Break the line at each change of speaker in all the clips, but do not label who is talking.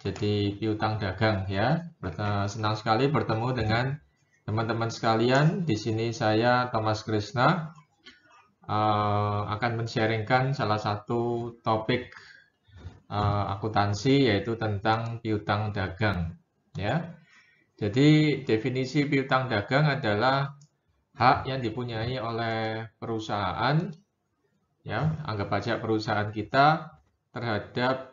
jadi piutang dagang ya. Eh, senang sekali bertemu dengan teman-teman sekalian. Di sini saya Thomas Krishna eh, akan men-sharingkan salah satu topik eh, akuntansi yaitu tentang piutang dagang ya. Jadi definisi piutang dagang adalah hak yang dipunyai oleh perusahaan ya, anggap saja perusahaan kita terhadap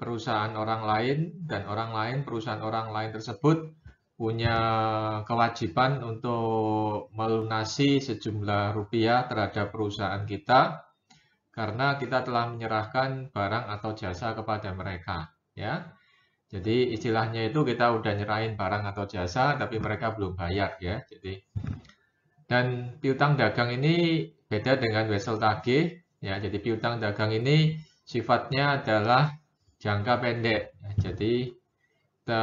perusahaan orang lain dan orang lain perusahaan orang lain tersebut punya kewajiban untuk melunasi sejumlah rupiah terhadap perusahaan kita karena kita telah menyerahkan barang atau jasa kepada mereka ya. Jadi istilahnya itu kita udah nyerahin barang atau jasa tapi mereka belum bayar ya. Jadi dan piutang dagang ini beda dengan wesel tagih ya. Jadi piutang dagang ini sifatnya adalah jangka pendek. Nah, jadi te,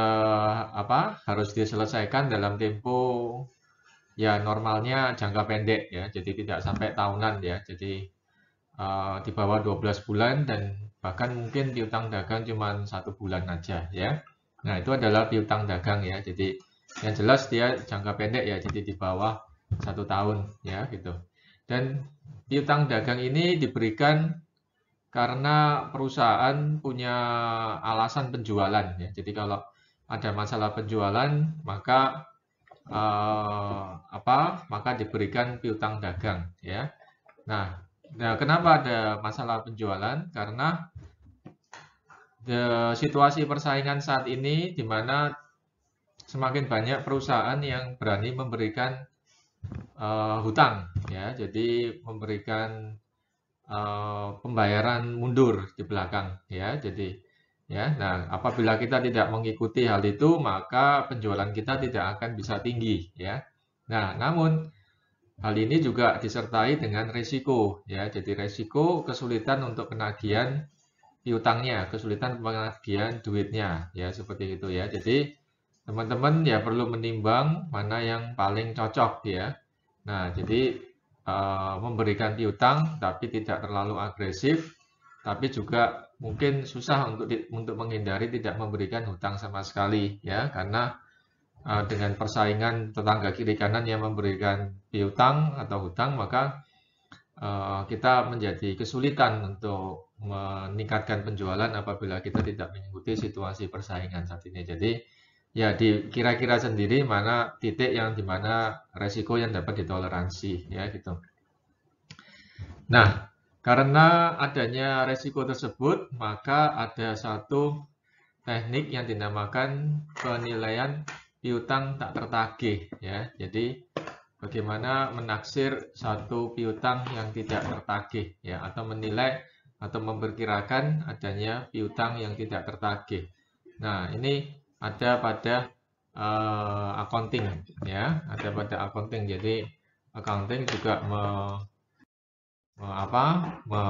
apa harus diselesaikan dalam tempo ya normalnya jangka pendek ya. Jadi tidak sampai tahunan ya. Jadi uh, di bawah 12 bulan dan bahkan mungkin piutang dagang cuma satu bulan aja ya. Nah itu adalah piutang dagang ya. Jadi yang jelas dia jangka pendek ya. Jadi di bawah satu tahun ya gitu. Dan piutang dagang ini diberikan karena perusahaan punya alasan penjualan ya. Jadi kalau ada masalah penjualan maka eh, apa? Maka diberikan piutang dagang ya. Nah, nah kenapa ada masalah penjualan? Karena the, situasi persaingan saat ini di mana semakin banyak perusahaan yang berani memberikan uh, hutang ya jadi memberikan Eh, pembayaran mundur di belakang ya. Jadi ya. Nah, apabila kita tidak mengikuti hal itu, maka penjualan kita tidak akan bisa tinggi ya. Nah, namun hal ini juga disertai dengan resiko ya. Jadi resiko kesulitan untuk penagihan piutangnya, kesulitan penagihan duitnya ya seperti itu ya. Jadi teman-teman ya perlu menimbang mana yang paling cocok ya. Nah, jadi Eh, memberikan piutang tapi tidak terlalu agresif, tapi juga mungkin susah untuk untuk menghindari tidak memberikan hutang sama sekali ya karena uh, dengan persaingan tetangga kiri kanan yang memberikan piutang atau hutang maka uh, kita menjadi kesulitan untuk meningkatkan penjualan apabila kita tidak mengikuti situasi persaingan saat ini. Jadi ya kira kira sendiri mana titik yang dimana resiko yang dapat ditoleransi ya gitu. Nah, karena adanya resiko tersebut, maka ada satu teknik yang dinamakan penilaian piutang tak tertagih ya. Jadi bagaimana menaksir satu piutang yang tidak tertagih ya atau menilai atau memperkirakan adanya piutang yang tidak tertagih. Nah, ini ada pada uh, accounting ya ada pada accounting jadi accounting juga me, me, apa me,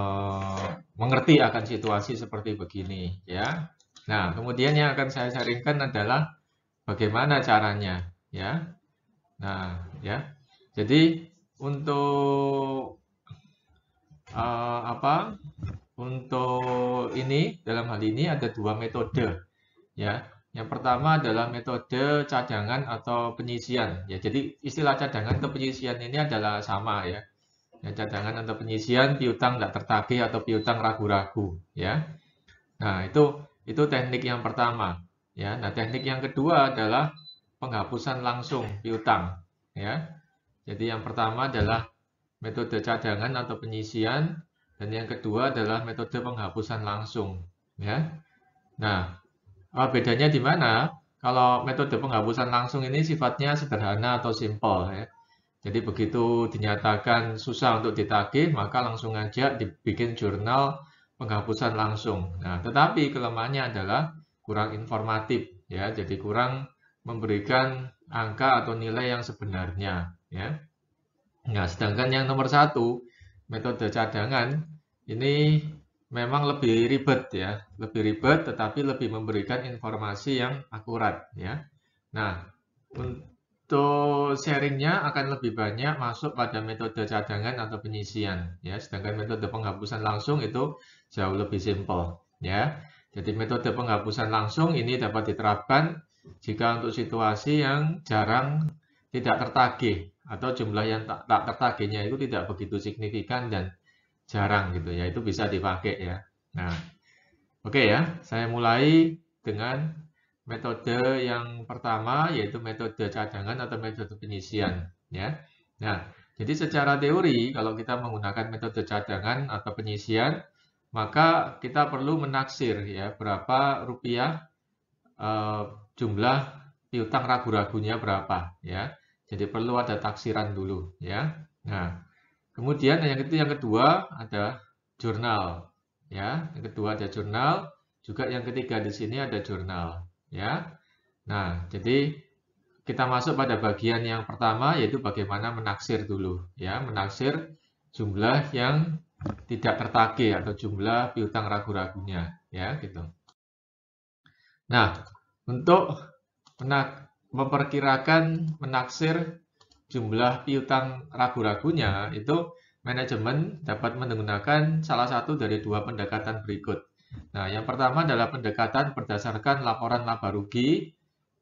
mengerti akan situasi seperti begini ya nah kemudian yang akan saya sharingkan adalah bagaimana caranya ya nah ya jadi untuk uh, apa untuk ini dalam hal ini ada dua metode ya yang pertama adalah metode cadangan atau penyisian. Ya, jadi istilah cadangan atau penyisian ini adalah sama ya. ya cadangan atau penyisian piutang tidak tertagih atau piutang ragu-ragu ya. Nah, itu itu teknik yang pertama ya. Nah, teknik yang kedua adalah penghapusan langsung piutang ya. Jadi yang pertama adalah metode cadangan atau penyisian dan yang kedua adalah metode penghapusan langsung ya. Nah, bedanya di mana? Kalau metode penghapusan langsung ini sifatnya sederhana atau simple. Ya. Jadi begitu dinyatakan susah untuk ditagih, maka langsung aja dibikin jurnal penghapusan langsung. Nah, tetapi kelemahannya adalah kurang informatif, ya. Jadi kurang memberikan angka atau nilai yang sebenarnya, ya. Nah, sedangkan yang nomor satu, metode cadangan, ini memang lebih ribet ya, lebih ribet tetapi lebih memberikan informasi yang akurat ya. Nah, untuk sharingnya akan lebih banyak masuk pada metode cadangan atau penyisian ya, sedangkan metode penghapusan langsung itu jauh lebih simpel ya. Jadi metode penghapusan langsung ini dapat diterapkan jika untuk situasi yang jarang tidak tertagih atau jumlah yang tak, tak tertagihnya itu tidak begitu signifikan dan jarang gitu ya. Itu bisa dipakai ya. Nah, oke okay ya. Saya mulai dengan metode yang pertama yaitu metode cadangan atau metode penyisian ya. Nah, jadi secara teori kalau kita menggunakan metode cadangan atau penyisian maka kita perlu menaksir ya berapa rupiah eh, jumlah piutang ragu-ragunya berapa ya. Jadi perlu ada taksiran dulu ya. Nah, Kemudian yang itu yang kedua ada jurnal, ya. Yang kedua ada jurnal, juga yang ketiga di sini ada jurnal, ya. Nah, jadi kita masuk pada bagian yang pertama yaitu bagaimana menaksir dulu, ya, menaksir jumlah yang tidak tertagih atau jumlah piutang ragu-ragunya, ya, gitu. Nah, untuk menak memperkirakan menaksir jumlah piutang ragu-ragunya itu manajemen dapat menggunakan salah satu dari dua pendekatan berikut. Nah, yang pertama adalah pendekatan berdasarkan laporan laba rugi.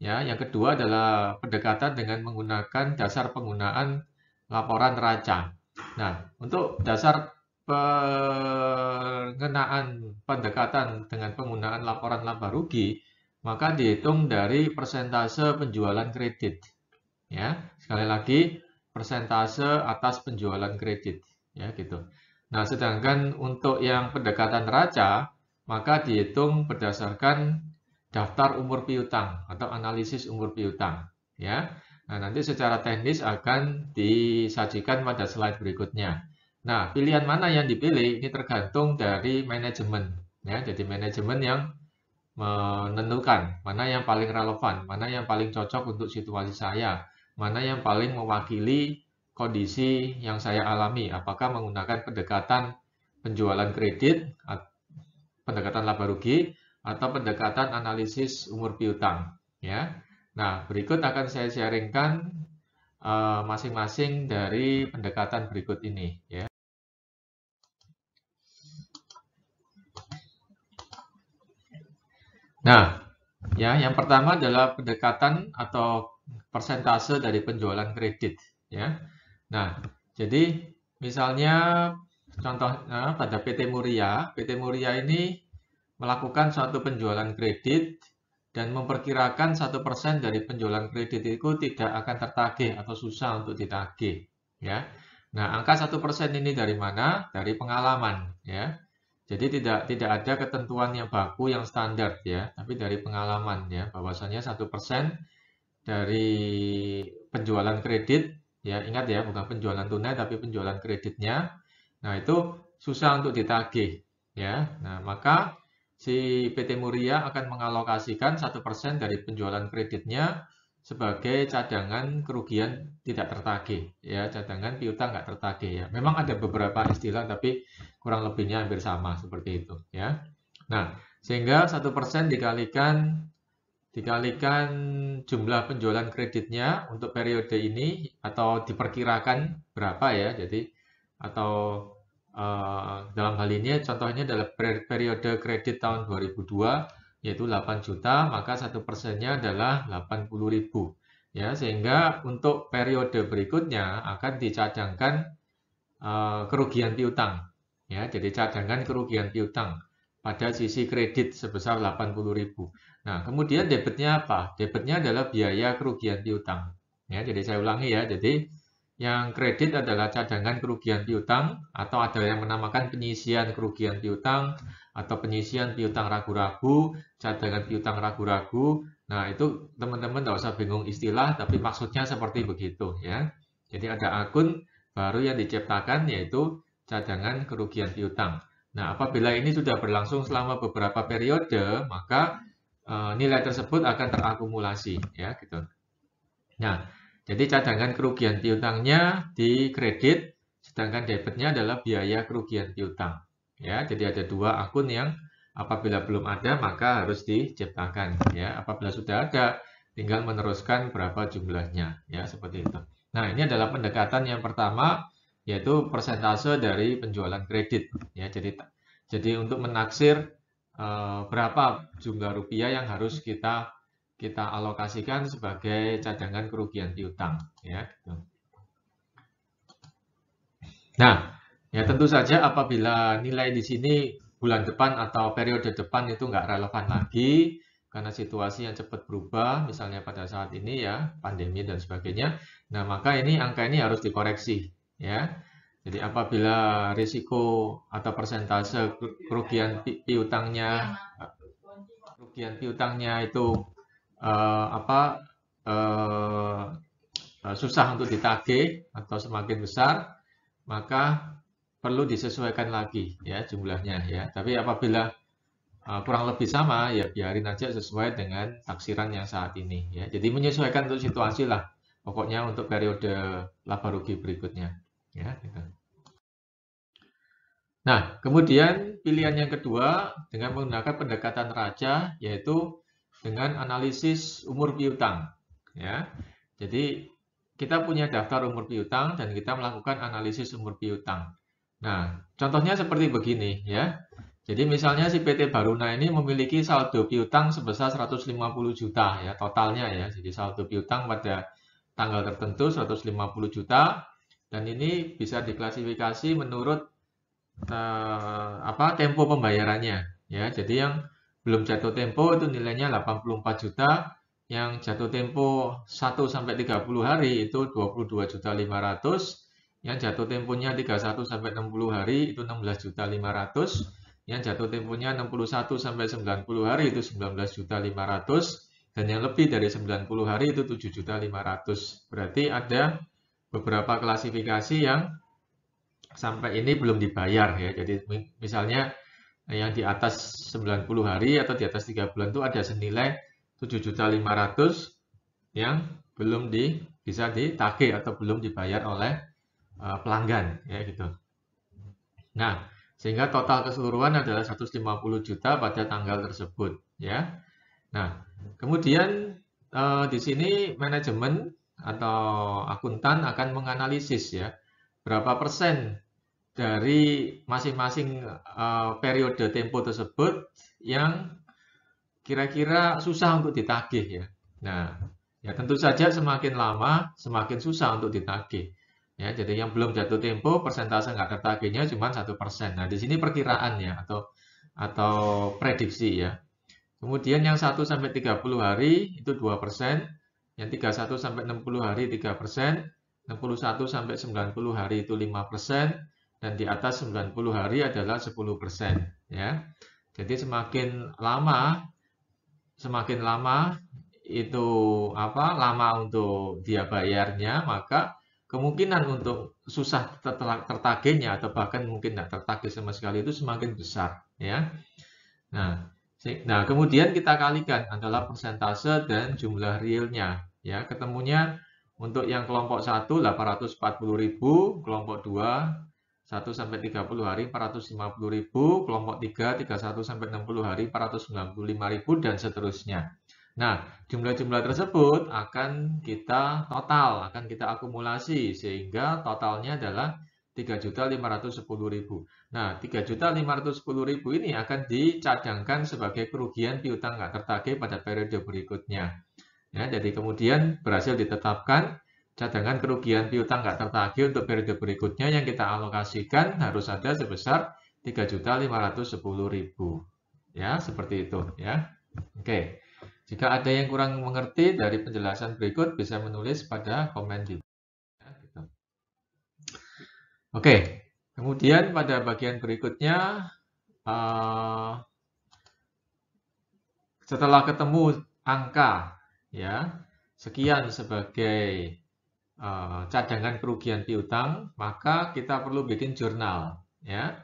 Ya, yang kedua adalah pendekatan dengan menggunakan dasar penggunaan laporan raca. Nah, untuk dasar pengenaan pendekatan dengan penggunaan laporan laba rugi, maka dihitung dari persentase penjualan kredit. Ya, sekali lagi persentase atas penjualan kredit ya gitu. Nah, sedangkan untuk yang pendekatan raca maka dihitung berdasarkan daftar umur piutang atau analisis umur piutang ya. Nah, nanti secara teknis akan disajikan pada slide berikutnya. Nah, pilihan mana yang dipilih ini tergantung dari manajemen ya. Jadi manajemen yang menentukan mana yang paling relevan, mana yang paling cocok untuk situasi saya mana yang paling mewakili kondisi yang saya alami, apakah menggunakan pendekatan penjualan kredit, pendekatan laba rugi, atau pendekatan analisis umur piutang. Ya. Nah, berikut akan saya sharingkan eh, masing-masing uh, dari pendekatan berikut ini. Ya. Nah, ya, yang pertama adalah pendekatan atau persentase dari penjualan kredit ya. Nah, jadi misalnya contohnya eh, pada PT Muria, PT Muria ini melakukan suatu penjualan kredit dan memperkirakan satu persen dari penjualan kredit itu tidak akan tertagih atau susah untuk ditagih ya. Nah, angka satu persen ini dari mana? Dari pengalaman ya. Jadi tidak tidak ada ketentuan yang baku yang standar ya, tapi dari pengalaman ya bahwasanya satu persen dari penjualan kredit ya ingat ya bukan penjualan tunai tapi penjualan kreditnya nah itu susah untuk ditagih ya nah maka si PT Muria akan mengalokasikan satu persen dari penjualan kreditnya sebagai cadangan kerugian tidak tertagih ya cadangan piutang nggak tertagih ya memang ada beberapa istilah tapi kurang lebihnya hampir sama seperti itu ya nah sehingga satu persen dikalikan dikalikan jumlah penjualan kreditnya untuk periode ini atau diperkirakan berapa ya jadi atau uh, dalam hal ini contohnya dalam periode kredit tahun 2002 yaitu 8 juta maka satu persennya adalah 80.000 ya sehingga untuk periode berikutnya akan dicadangkan uh, kerugian piutang ya jadi cadangkan kerugian piutang pada sisi kredit sebesar 80.000 Nah, kemudian debitnya apa? Debitnya adalah biaya kerugian piutang. Ya, jadi saya ulangi ya. Jadi yang kredit adalah cadangan kerugian piutang atau ada yang menamakan penyisian kerugian piutang atau penyisian piutang ragu-ragu, cadangan piutang ragu-ragu. Nah, itu teman-teman tidak usah bingung istilah, tapi maksudnya seperti begitu ya. Jadi ada akun baru yang diciptakan yaitu cadangan kerugian piutang. Nah, apabila ini sudah berlangsung selama beberapa periode, maka Eh, nilai tersebut akan terakumulasi ya gitu. Nah, jadi cadangan kerugian piutangnya di kredit sedangkan debitnya adalah biaya kerugian piutang. Ya, jadi ada dua akun yang apabila belum ada maka harus diciptakan ya. Apabila sudah ada tinggal meneruskan berapa jumlahnya ya seperti itu. Nah, ini adalah pendekatan yang pertama yaitu persentase dari penjualan kredit ya. Jadi jadi untuk menaksir Eh, berapa jumlah rupiah yang harus kita kita alokasikan sebagai cadangan kerugian piutang ya gitu. Nah, ya tentu saja apabila nilai di sini bulan depan atau periode depan itu nggak relevan lagi karena situasi yang cepat berubah misalnya pada saat ini ya pandemi dan sebagainya. Nah, maka ini angka ini harus dikoreksi ya. Jadi apabila risiko atau persentase kerugian piutangnya kerugian piutangnya itu uh, apa uh, susah untuk ditagih atau semakin besar, maka perlu disesuaikan lagi ya jumlahnya ya. Tapi apabila uh, kurang lebih sama ya biarin aja sesuai dengan taksiran yang saat ini ya. Jadi menyesuaikan untuk situasi lah pokoknya untuk periode laba rugi berikutnya ya gitu. Nah, kemudian pilihan yang kedua dengan menggunakan pendekatan raja yaitu dengan analisis umur piutang ya. Jadi kita punya daftar umur piutang dan kita melakukan analisis umur piutang. Nah, contohnya seperti begini ya. Jadi misalnya si PT Baruna ini memiliki saldo piutang sebesar 150 juta ya totalnya ya. Jadi saldo piutang pada tanggal tertentu 150 juta dan ini bisa diklasifikasi menurut eh, apa tempo pembayarannya ya. Jadi yang belum jatuh tempo itu nilainya 84 juta, yang jatuh tempo 1 sampai 30 hari itu 22 juta 500 yang jatuh temponya 31 sampai 60 hari itu 16 juta 500 yang jatuh temponya 61 sampai 90 hari itu 19 juta 500 dan yang lebih dari 90 hari itu 7 juta 500 Berarti ada beberapa klasifikasi yang sampai ini belum dibayar ya. Jadi misalnya yang di atas 90 hari atau di atas 3 bulan itu ada senilai 7.500 yang belum di, bisa ditagih atau belum dibayar oleh uh, pelanggan ya gitu. Nah, sehingga total keseluruhan adalah 150 juta pada tanggal tersebut ya. Nah, kemudian uh, di sini manajemen atau akuntan akan menganalisis ya berapa persen dari masing-masing uh, periode tempo tersebut yang kira-kira susah untuk ditagih ya. Nah, ya tentu saja semakin lama semakin susah untuk ditagih. Ya, jadi yang belum jatuh tempo persentase nggak tertagihnya cuma satu persen. Nah, di sini perkiraan ya atau atau prediksi ya. Kemudian yang 1 sampai 30 hari itu 2 persen, yang 31 sampai 60 hari 3 persen, 61 sampai 90 hari itu 5 persen, dan di atas 90 hari adalah 10 persen. Ya. Jadi semakin lama, semakin lama itu apa lama untuk dia bayarnya, maka kemungkinan untuk susah tertagihnya atau bahkan mungkin tidak tertagih sama sekali itu semakin besar. Ya. Nah, Nah, kemudian kita kalikan adalah persentase dan jumlah realnya. Ya, ketemunya untuk yang kelompok 1 840.000, kelompok 2 1 sampai 30 hari 450.000, kelompok 3 31 sampai 60 hari 495.000 dan seterusnya. Nah, jumlah-jumlah tersebut akan kita total, akan kita akumulasi sehingga totalnya adalah 3.510.000. Nah, 3.510.000 ini akan dicadangkan sebagai kerugian piutang nggak tertagih pada periode berikutnya. Ya, jadi kemudian berhasil ditetapkan cadangan kerugian piutang nggak tertagih untuk periode berikutnya yang kita alokasikan harus ada sebesar 3.510.000. Ya, seperti itu ya. Oke. Jika ada yang kurang mengerti dari penjelasan berikut bisa menulis pada komen di Oke, kemudian pada bagian berikutnya, uh, setelah ketemu angka, ya sekian sebagai uh, cadangan kerugian piutang, maka kita perlu bikin jurnal, ya.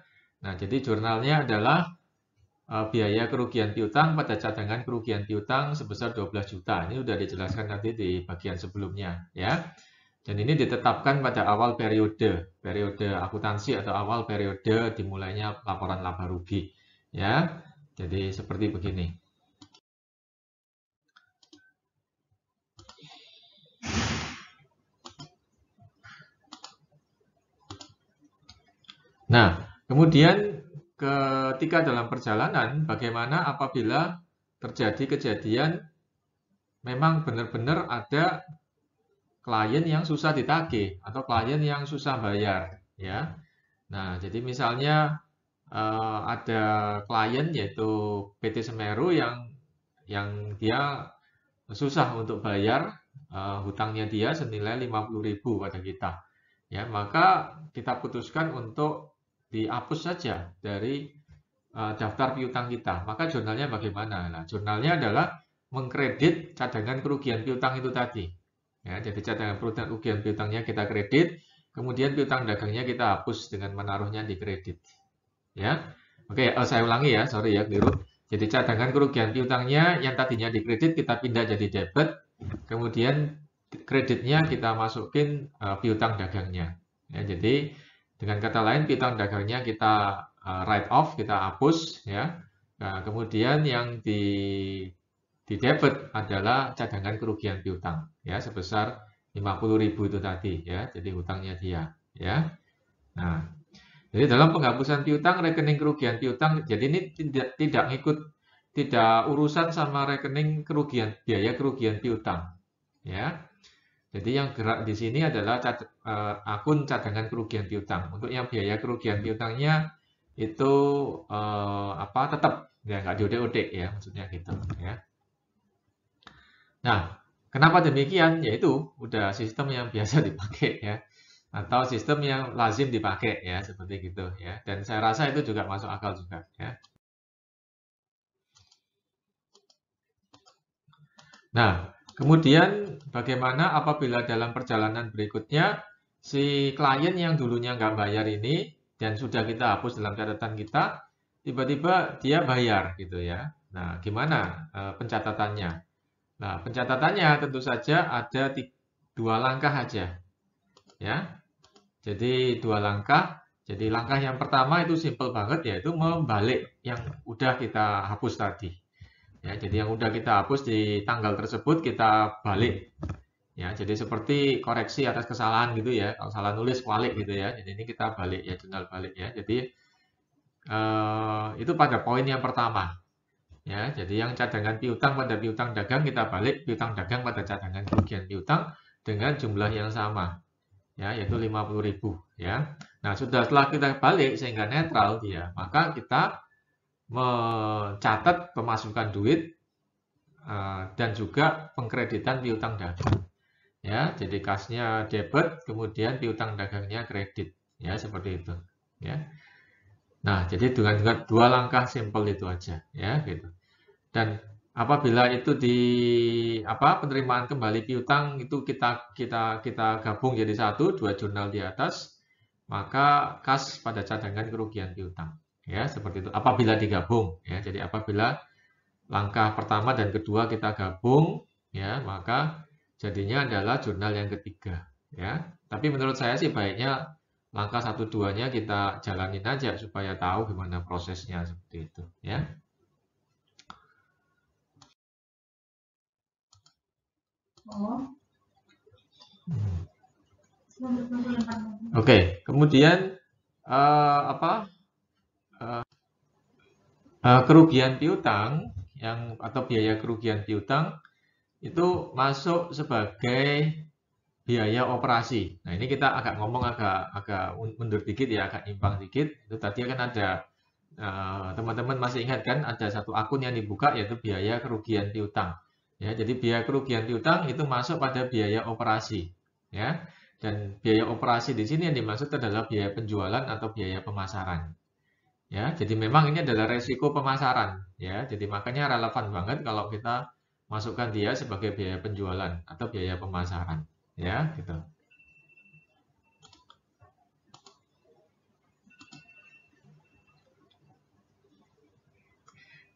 Nah, jadi jurnalnya adalah uh, biaya kerugian piutang pada cadangan kerugian piutang sebesar 12 juta. Ini sudah dijelaskan nanti di bagian sebelumnya, ya. Dan ini ditetapkan pada awal periode, periode akuntansi atau awal periode dimulainya laporan laba rugi. Ya, jadi seperti begini. Nah, kemudian ketika dalam perjalanan, bagaimana apabila terjadi kejadian memang benar-benar ada klien yang susah ditagih atau klien yang susah bayar ya. Nah, jadi misalnya uh, ada klien yaitu PT Semeru yang yang dia susah untuk bayar uh, hutangnya dia senilai 50 ribu pada kita. Ya, maka kita putuskan untuk dihapus saja dari uh, daftar piutang kita. Maka jurnalnya bagaimana? Nah, jurnalnya adalah mengkredit cadangan kerugian piutang itu tadi. Ya, jadi cadangan kerugian dan piutangnya kita kredit, kemudian piutang dagangnya kita hapus dengan menaruhnya di kredit. Ya. Oke, oh, saya ulangi ya, sorry ya keliru. Jadi cadangan kerugian piutangnya yang tadinya di kredit kita pindah jadi debit, kemudian kreditnya kita masukin uh, piutang dagangnya. Ya, jadi dengan kata lain piutang dagangnya kita uh, write off, kita hapus ya. Nah, kemudian yang di di debit adalah cadangan kerugian piutang ya sebesar 50.000 itu tadi ya. Jadi hutangnya dia ya. Nah, jadi dalam penghapusan piutang rekening kerugian piutang jadi ini tidak tidak ikut tidak urusan sama rekening kerugian biaya kerugian piutang ya. Jadi yang gerak di sini adalah cad, eh, akun cadangan kerugian piutang. Untuk yang biaya kerugian piutangnya itu eh, apa tetap ya nggak diodek-odek ya maksudnya gitu ya. Nah, kenapa demikian? Yaitu udah sistem yang biasa dipakai ya atau sistem yang lazim dipakai ya seperti gitu ya dan saya rasa itu juga masuk akal juga ya nah kemudian bagaimana apabila dalam perjalanan berikutnya si klien yang dulunya nggak bayar ini dan sudah kita hapus dalam catatan kita tiba-tiba dia bayar gitu ya nah gimana eh, pencatatannya Nah, pencatatannya tentu saja ada dua langkah aja. Ya. Jadi dua langkah. Jadi langkah yang pertama itu simple banget yaitu membalik yang udah kita hapus tadi. Ya, jadi yang udah kita hapus di tanggal tersebut kita balik. Ya, jadi seperti koreksi atas kesalahan gitu ya. Kalau salah nulis balik gitu ya. Jadi ini kita balik ya jurnal balik ya. Jadi eh, itu pada poin yang pertama. Ya, jadi yang cadangan piutang pada piutang dagang kita balik piutang dagang pada cadangan kerugian piutang dengan jumlah yang sama. Ya, yaitu 50.000 ya. Nah, sudah setelah kita balik sehingga netral dia, maka kita mencatat pemasukan duit eh, dan juga pengkreditan piutang dagang. Ya, jadi kasnya debit kemudian piutang dagangnya kredit. Ya, seperti itu. Ya. Nah, jadi dengan, dengan dua langkah simpel itu aja, ya gitu. Dan apabila itu di apa penerimaan kembali piutang itu kita kita kita gabung jadi satu, dua jurnal di atas, maka kas pada cadangan kerugian piutang, ya seperti itu. Apabila digabung, ya. Jadi apabila langkah pertama dan kedua kita gabung, ya maka jadinya adalah jurnal yang ketiga, ya. Tapi menurut saya sih baiknya langkah satu duanya kita jalanin aja supaya tahu gimana prosesnya seperti itu ya. Oh. Oke, okay, kemudian uh, apa uh, uh, kerugian piutang yang atau biaya kerugian piutang itu masuk sebagai biaya operasi. Nah, ini kita agak ngomong agak agak mundur dikit ya, agak nyimpang dikit. Itu tadi kan ada eh, teman-teman uh, masih ingat kan ada satu akun yang dibuka yaitu biaya kerugian piutang. Ya, jadi biaya kerugian piutang itu masuk pada biaya operasi, ya. Dan biaya operasi di sini yang dimaksud adalah biaya penjualan atau biaya pemasaran. Ya, jadi memang ini adalah resiko pemasaran, ya. Jadi makanya relevan banget kalau kita masukkan dia sebagai biaya penjualan atau biaya pemasaran ya gitu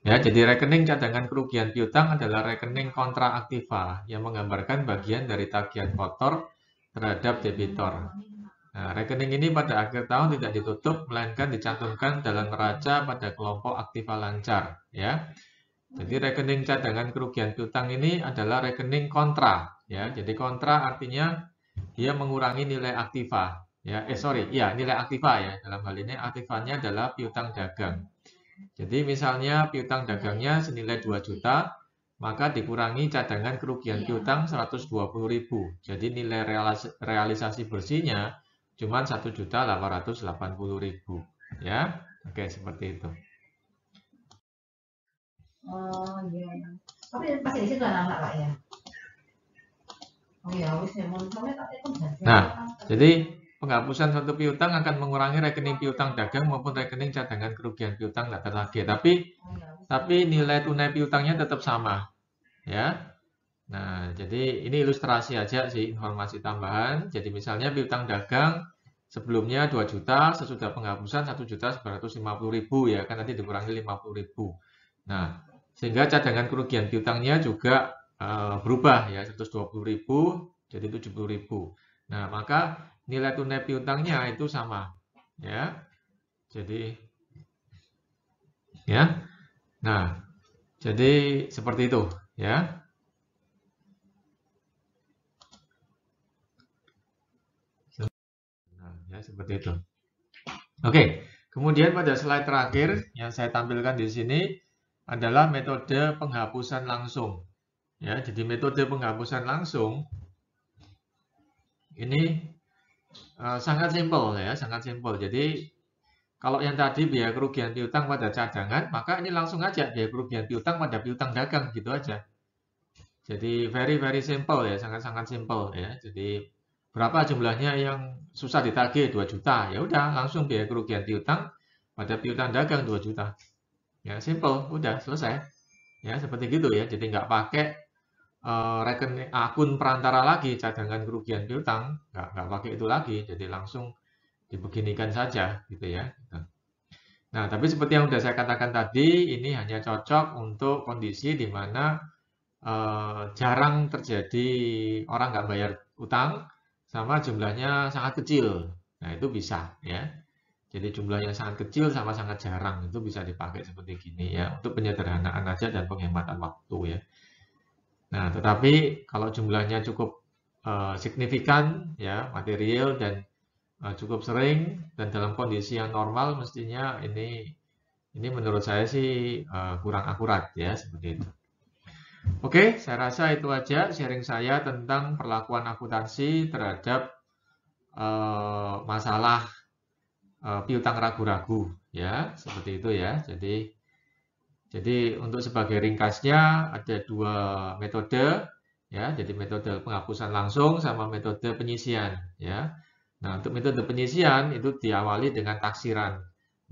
Ya, jadi rekening cadangan kerugian piutang adalah rekening kontra aktiva yang menggambarkan bagian dari tagihan kotor terhadap debitor. Nah, rekening ini pada akhir tahun tidak ditutup melainkan dicantumkan dalam neraca pada kelompok aktiva lancar, ya. Jadi rekening cadangan kerugian piutang ini adalah rekening kontra ya. Jadi kontra artinya dia mengurangi nilai aktiva, ya. Eh sorry, ya nilai aktiva ya. Dalam hal ini aktifannya adalah piutang dagang. Jadi misalnya piutang dagangnya senilai 2 juta, maka dikurangi cadangan kerugian iya. piutang 120.000. Jadi nilai realisasi bersihnya cuma juta 1.880.000, ya. Oke, seperti itu. Oh, iya, iya. Tapi masih di situ anak-anak, Pak, ya? Oh ya, ya, nah, jadi penghapusan suatu piutang akan mengurangi rekening piutang dagang maupun rekening cadangan kerugian piutang tidak terlagi. Tapi oh ya, tapi nilai tunai piutangnya tetap sama. Ya. Nah, jadi ini ilustrasi aja sih informasi tambahan. Jadi misalnya piutang dagang sebelumnya 2 juta, sesudah penghapusan satu juta puluh ribu ya, kan nanti dikurangi puluh ribu. Nah, sehingga cadangan kerugian piutangnya juga Eh, berubah ya 120.000 jadi 70.000. Nah, maka nilai tunai piutangnya itu sama ya. Jadi ya. Nah, jadi seperti itu ya. Nah, ya seperti itu. Oke, kemudian pada slide terakhir yang saya tampilkan di sini adalah metode penghapusan langsung Ya, jadi metode penghapusan langsung ini uh, sangat simpel ya, sangat simpel. Jadi kalau yang tadi biaya kerugian piutang pada cadangan, maka ini langsung aja biaya kerugian piutang pada piutang dagang gitu aja. Jadi very very simple ya, sangat-sangat simple ya. Jadi berapa jumlahnya yang susah ditagih 2 juta, ya udah langsung biaya kerugian piutang pada piutang dagang 2 juta. Ya simple, udah selesai. Ya seperti gitu ya. Jadi nggak pakai uh, rekening eh, akun perantara lagi cadangan kerugian piutang nggak nggak pakai itu lagi jadi langsung dibeginikan saja gitu ya gitu. nah tapi seperti yang sudah saya katakan tadi ini hanya cocok untuk kondisi di mana uh, jarang terjadi orang nggak bayar utang sama jumlahnya sangat kecil nah itu bisa ya jadi jumlahnya sangat kecil sama sangat jarang itu bisa dipakai seperti gini ya untuk penyederhanaan aja dan penghematan waktu ya tetapi kalau jumlahnya cukup uh, signifikan, ya material dan uh, cukup sering dan dalam kondisi yang normal, mestinya ini ini menurut saya sih uh, kurang akurat ya seperti itu. Oke, saya rasa itu aja sharing saya tentang perlakuan akuntansi terhadap uh, masalah uh, piutang ragu-ragu ya seperti itu ya. Jadi jadi untuk sebagai ringkasnya ada dua metode ya, jadi metode penghapusan langsung sama metode penyisian ya. Nah, untuk metode penyisian itu diawali dengan taksiran.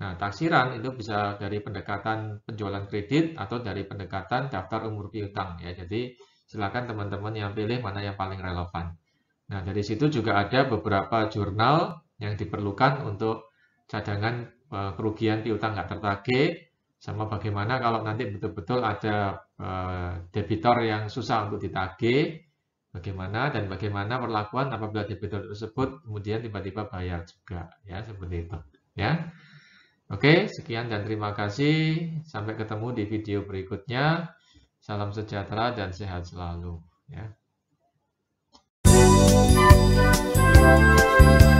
Nah, taksiran itu bisa dari pendekatan penjualan kredit atau dari pendekatan daftar umur piutang ya. Jadi silakan teman-teman yang pilih mana yang paling relevan. Nah, dari situ juga ada beberapa jurnal yang diperlukan untuk cadangan eh, kerugian piutang nggak tertagih sama bagaimana kalau nanti betul-betul ada eh, debitor yang susah untuk ditagih, bagaimana dan bagaimana perlakuan apabila debitor tersebut kemudian tiba-tiba bayar juga, ya seperti itu, ya. Oke, sekian dan terima kasih. Sampai ketemu di video berikutnya. Salam sejahtera dan sehat selalu, ya.